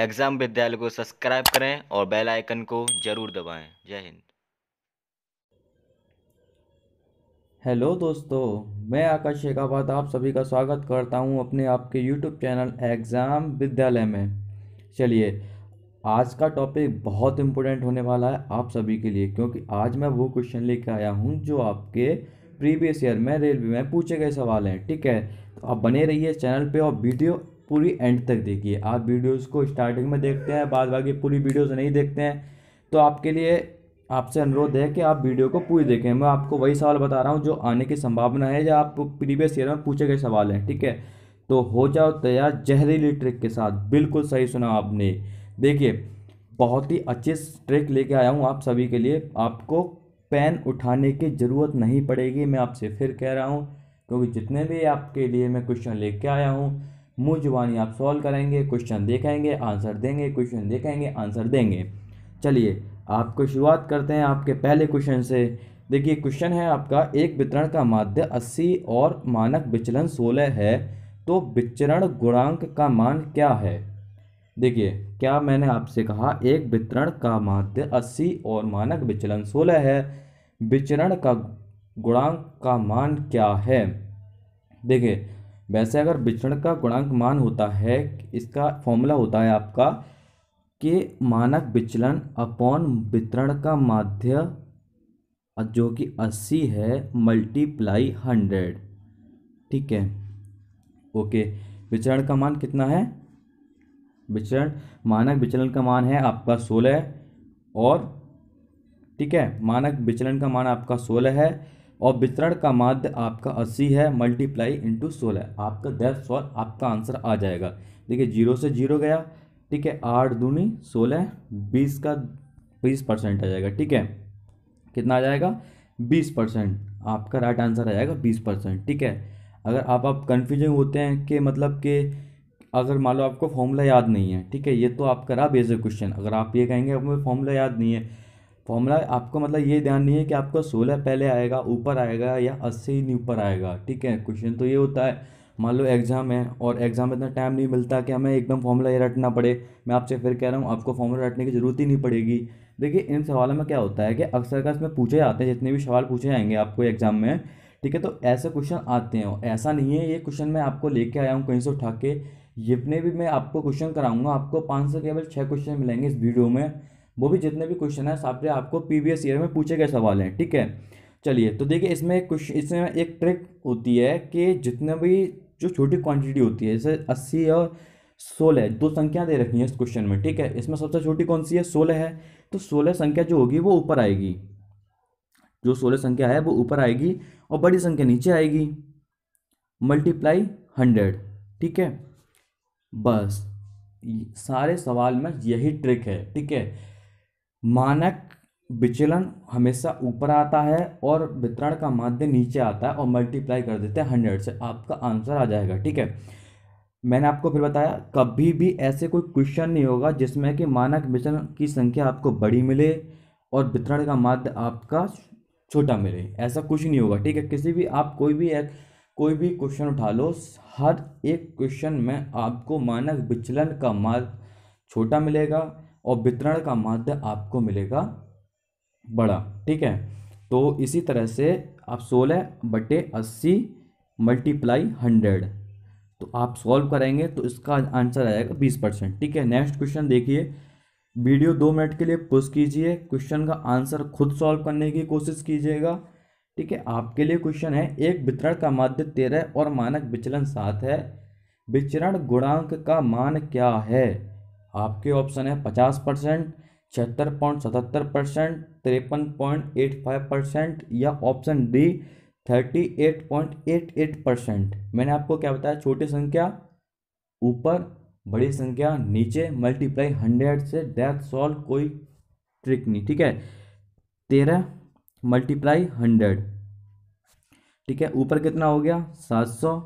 exam विद्यालय को subscribe करें और बेल आइकन को ज़रूर दबाएं जय हिंद हेलो दोस्तों मैं आकाश शेखावत आप सभी का स्वागत करता हूं अपने आपके यूट्यूब चैनल एग्ज़ाम विद्यालय में चलिए आज का टॉपिक बहुत इम्पोर्टेंट होने वाला है आप सभी के लिए क्योंकि आज मैं वो क्वेश्चन लेके आया हूँ जो आपके प्रीवियस ईयर में रेलवे में पूछे गए सवाल हैं ठीक है तो आप बने रहिए चैनल पे और वीडियो पूरी एंड तक देखिए आप वीडियोस को स्टार्टिंग में देखते हैं बाद बाकी पूरी वीडियोस नहीं देखते हैं तो आपके लिए आपसे अनुरोध है कि आप वीडियो को पूरी देखें मैं आपको वही सवाल बता रहा हूँ जो आने की संभावना है या आप प्रीवियस ईयर में पूछे गए सवाल हैं ठीक है तो हो जाओ तैयार जहरीली ट्रिक के साथ बिल्कुल सही सुना आपने देखिए बहुत ही अच्छे ट्रिक लेके आया हूँ आप सभी के लिए आपको पेन उठाने की ज़रूरत नहीं पड़ेगी मैं आपसे फिर कह रहा हूँ क्योंकि जितने भी आपके लिए मैं क्वेश्चन लेके आया हूँ मुँह जुबानी आप सॉल्व करेंगे क्वेश्चन देखेंगे आंसर देंगे क्वेश्चन देखेंगे आंसर देंगे चलिए आपको शुरुआत करते हैं आपके पहले क्वेश्चन से देखिए क्वेश्चन है आपका एक वितरण का माध्य अस्सी और मानक विचलन सोलह है तो विचरण गुणांक का मान क्या है देखिए क्या मैंने आपसे कहा एक वितरण का माध्य अस्सी और मानक विचलन सोलह है विचरण का गुणांक का मान क्या है देखिए वैसे अगर विचरण का गुणांक मान होता है इसका फॉर्मूला होता है आपका कि मानक विचलन अपॉन वितरण का माध्य जो कि 80 है मल्टीप्लाई हंड्रेड ठीक है ओके विचरण का मान कितना है विचरण मानक विचलन का मान है आपका सोलह और ठीक है मानक विचलन का मान आपका सोलह है और वितरण का माध्य आपका अस्सी है मल्टीप्लाई इंटू सोलह आपका दस सॉल आपका आंसर आ जाएगा देखिए जीरो से जीरो गया ठीक है आठ दूनी सोलह बीस का बीस परसेंट आ जाएगा ठीक है कितना आ जाएगा बीस परसेंट आपका राइट आंसर आ जाएगा बीस परसेंट ठीक है अगर आप आप कन्फ्यूजन होते हैं कि मतलब कि अगर मान लो आपको फॉर्मूला याद नहीं है ठीक है ये तो आपका रहा बेसिक क्वेश्चन अगर आप ये कहेंगे आपको फॉर्मूला याद नहीं है फॉर्मूला आपको मतलब ये ध्यान नहीं है कि आपका सोलह पहले आएगा ऊपर आएगा या अस्सी नहीं ऊपर आएगा ठीक है क्वेश्चन तो ये होता है मान लो एग्ज़ाम है और एग्ज़ाम में इतना टाइम नहीं मिलता कि हमें एकदम फॉर्मूला ये रटना पड़े मैं आपसे फिर कह रहा हूँ आपको फॉर्मूला रटने की ज़रूरत ही नहीं पड़ेगी देखिए इन सवालों में क्या होता है कि अक्सर का इसमें पूछे जाते हैं जितने भी सवाल पूछे जाएंगे आपको एग्ज़ाम में ठीक है तो ऐसे क्वेश्चन आते हैं ऐसा नहीं है ये क्वेश्चन मैं आपको लेके आया हूँ कहीं से उठा के जितने भी मैं आपको क्वेश्चन कराऊंगा आपको पाँच से केवल छः क्वेश्चन मिलेंगे इस वीडियो में वो भी जितने भी क्वेश्चन है सारे आपको प्रीवियस ईयर में पूछे गए सवाल हैं ठीक है चलिए तो देखिए इसमें कुछ इसमें एक ट्रिक होती है कि जितने भी जो छोटी क्वांटिटी होती है जैसे अस्सी और सोलह दो संख्या दे रखी है इस क्वेश्चन में ठीक है इसमें सबसे छोटी कौन सी है सोलह है तो सोलह संख्या जो होगी वो ऊपर आएगी जो सोलह संख्या है वो ऊपर आएगी और बड़ी संख्या नीचे आएगी मल्टीप्लाई हंड्रेड ठीक है बस सारे सवाल में यही ट्रिक है ठीक है मानक विचलन हमेशा ऊपर आता है और वितरण का माध्य नीचे आता है और मल्टीप्लाई कर देते हैं हंड्रेड से आपका आंसर आ जाएगा ठीक है मैंने आपको फिर बताया कभी भी ऐसे कोई क्वेश्चन नहीं होगा जिसमें कि मानक विचलन की संख्या आपको बड़ी मिले और वितरण का माध्य आपका छोटा मिले ऐसा कुछ नहीं होगा ठीक है किसी भी आप कोई भी एक कोई भी क्वेश्चन उठा लो हर एक क्वेश्चन में आपको मानक विचलन का मार्ग छोटा मिलेगा और वितरण का माध्य आपको मिलेगा बड़ा ठीक है तो इसी तरह से आप सोलह बटे अस्सी मल्टीप्लाई हंड्रेड तो आप सॉल्व करेंगे तो इसका आंसर आएगा बीस परसेंट ठीक है नेक्स्ट क्वेश्चन देखिए वीडियो दो मिनट के लिए पुश कीजिए क्वेश्चन का आंसर खुद सॉल्व करने की कोशिश कीजिएगा ठीक है आपके लिए क्वेश्चन है एक वितरण का माध्य तेरह और मानक विचलन सात है विचरण गुणांक का मान क्या है आपके ऑप्शन है पचास परसेंट छिहत्तर पॉइंट सतहत्तर परसेंट तिरपन पॉइंट एट फाइव परसेंट या option D thirty eight point eight eight percent मैंने आपको क्या बताया छोटी संख्या ऊपर बड़ी संख्या नीचे मल्टीप्लाई हंड्रेड से दैट सॉल्व कोई ट्रिक नहीं ठीक है तेरह मल्टीप्लाई हंड्रेड ठीक है ऊपर कितना हो गया सात सौ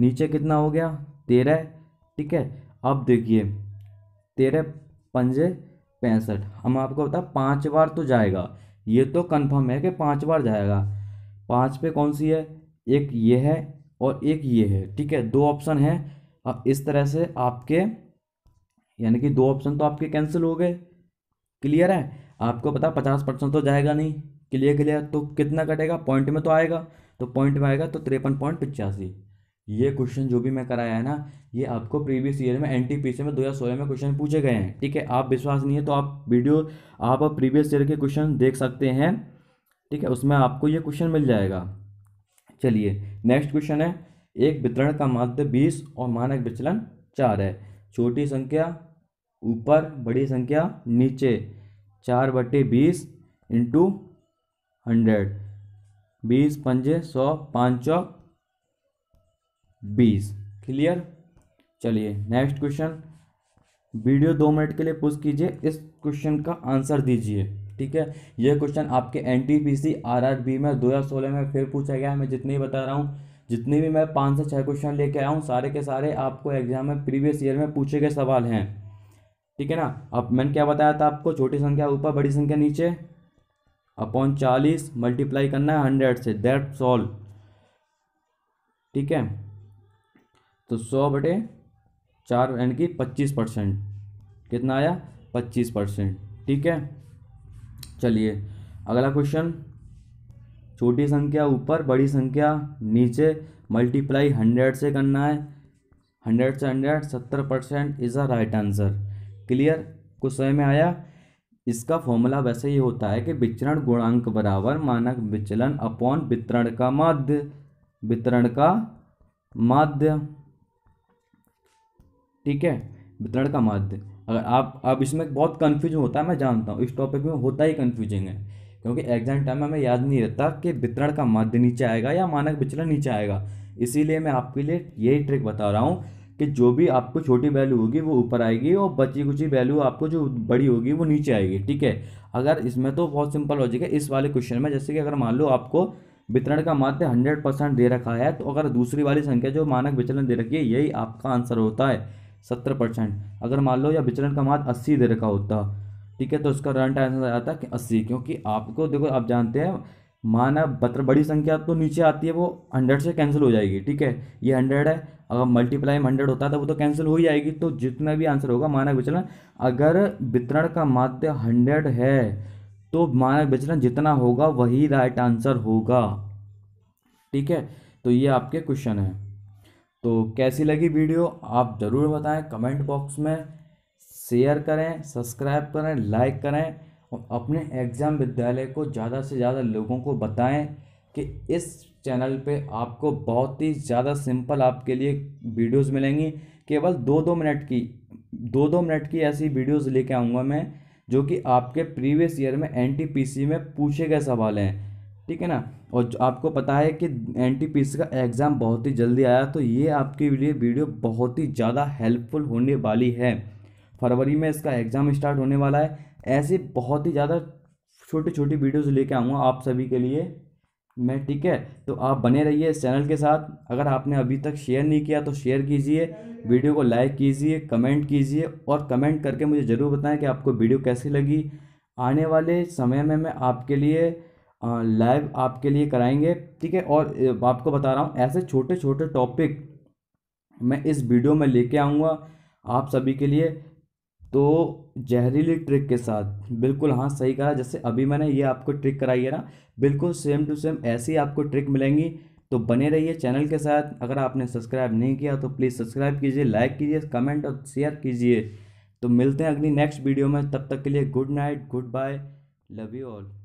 नीचे कितना हो गया तेरह ठीक है अब देखिए तेरह पंजे पैंसठ हम आपको बता पाँच बार तो जाएगा ये तो कन्फर्म है कि पाँच बार जाएगा पाँच पे कौन सी है एक ये है और एक ये है ठीक है दो ऑप्शन है अब इस तरह से आपके यानी कि दो ऑप्शन तो आपके कैंसिल हो गए क्लियर है आपको पता पचास परसेंट तो जाएगा नहीं क्लियर क्लियर तो कितना कटेगा पॉइंट में तो आएगा तो पॉइंट में आएगा तो तिरपन पॉइंट पचासी ये क्वेश्चन जो भी मैं कराया है ना ये आपको प्रीवियस ईयर में एन में दो सोलह में क्वेश्चन पूछे गए हैं ठीक है आप विश्वास नहीं है तो आप वीडियो आप प्रीवियस ईयर के क्वेश्चन देख सकते हैं ठीक है उसमें आपको ये क्वेश्चन मिल जाएगा चलिए नेक्स्ट क्वेश्चन है एक वितरण का माध्य बीस और मानक विचलन चार है छोटी संख्या ऊपर बड़ी संख्या नीचे चार बटे बीस इंटू हंड्रेड बीस पंजे सौ पाँच चौक बीस क्लियर चलिए नेक्स्ट क्वेश्चन वीडियो दो मिनट के लिए पुश कीजिए इस क्वेश्चन का आंसर दीजिए ठीक है यह क्वेश्चन आपके N T P C R R B में दो हज़ार सोलह में फिर पूछा गया है मैं जितने ही बता रहा हूँ जितने भी मैं पाँच से छः क्वेश्चन लेके आया हूँ सारे के सारे आपको एग्जाम में प्रीवियस ईयर में पूछे गए सवाल हैं ठीक है ना अब मैंने क्या बताया था आपको छोटी संख्या ऊपर बड़ी संख्या नीचे अपॉन चालीस मल्टीप्लाई करना है हंड्रेड से दैट सॉल्व ठीक है तो सौ बटे चार यानी कि पच्चीस परसेंट कितना आया पच्चीस परसेंट ठीक है चलिए अगला क्वेश्चन छोटी संख्या ऊपर बड़ी संख्या नीचे मल्टीप्लाई हंड्रेड से करना है हंड्रेड से हंड्रेड सत्तर percent is a right answer clear कुछ समय में आया इसका फॉर्मूला वैसे ही होता है कि विचरण गुणांक बराबर मानक विचलन अपॉन वितरण का माध्य वितरण का माध्य ठीक है वितरण का माध्य अगर आप अब इसमें बहुत कन्फ्यूजन होता है मैं जानता हूँ इस टॉपिक में होता ही कन्फ्यूजिंग है क्योंकि एग्जाम टाइम में हमें याद नहीं रहता कि वितरण का माध्य नीचे आएगा या मानक विचलन नीचे आएगा इसीलिए मैं आपके लिए यही ट्रिक बता रहा हूँ कि जो भी आपको छोटी वैल्यू होगी वो ऊपर आएगी और बची कुची वैल्यू आपको जो बड़ी होगी वो नीचे आएगी ठीक है अगर इसमें तो बहुत सिंपल लॉजिक है इस वाले क्वेश्चन में जैसे कि अगर मान लो आपको वितरण का माध्य हंड्रेड परसेंट दे रखा है तो अगर दूसरी वाली संख्या जो मानक विचलन दे रखी है यही आपका आंसर होता है सत्तर परसेंट अगर मान लो या विचरण का मान अस्सी दे रखा होता ठीक है तो उसका रंट आंसर आ जाता कि अस्सी क्योंकि आपको देखो आप जानते हैं मानव पत्र बड़ी संख्या तो नीचे आती है वो हंड्रेड से कैंसिल हो जाएगी ठीक है ये हंड्रेड है अगर मल्टीप्लाई में हंड्रेड होता था वो तो कैंसिल हो ही जाएगी तो जितना भी आंसर होगा मानक विचलन अगर वितरण का माध्य हंड्रेड है तो मानक विचलन जितना होगा वही राइट आंसर होगा ठीक है तो ये आपके क्वेश्चन है तो कैसी लगी वीडियो आप ज़रूर बताएं कमेंट बॉक्स में शेयर करें सब्सक्राइब करें लाइक करें और अपने एग्ज़ाम विद्यालय को ज़्यादा से ज़्यादा लोगों को बताएं कि इस चैनल पे आपको बहुत ही ज़्यादा सिंपल आपके लिए वीडियोस मिलेंगी केवल दो दो मिनट की दो दो मिनट की ऐसी वीडियोस लेके आऊँगा मैं जो कि आपके प्रीवियस ईयर में एनटीपीसी में पूछे गए सवाल हैं ठीक है ना और आपको पता है कि एन का एग्ज़ाम बहुत ही जल्दी आया तो ये आपके लिए वीडियो बहुत ही ज़्यादा हेल्पफुल होने वाली है फरवरी में इसका एग्ज़ाम स्टार्ट होने वाला है ऐसे बहुत ही ज़्यादा छोटी छोटी वीडियोज़ लेके आऊँगा आप सभी के लिए मैं ठीक है तो आप बने रहिए इस चैनल के साथ अगर आपने अभी तक शेयर नहीं किया तो शेयर कीजिए वीडियो को लाइक कीजिए कमेंट कीजिए और कमेंट करके मुझे ज़रूर बताएं कि आपको वीडियो कैसी लगी आने वाले समय में मैं आपके लिए लाइव आपके लिए कराएंगे ठीक है और आपको बता रहा हूँ ऐसे छोटे छोटे टॉपिक मैं इस वीडियो में लेके आऊँगा आप सभी के लिए तो जहरीली ट्रिक के साथ बिल्कुल हाँ सही कहा जैसे अभी मैंने ये आपको ट्रिक कराई है ना बिल्कुल सेम टू सेम ऐसी आपको ट्रिक मिलेंगी तो बने रहिए चैनल के साथ अगर आपने सब्सक्राइब नहीं किया तो प्लीज़ सब्सक्राइब कीजिए लाइक कीजिए कमेंट और शेयर कीजिए तो मिलते हैं अगली नेक्स्ट वीडियो में तब तक के लिए good night good bye love you all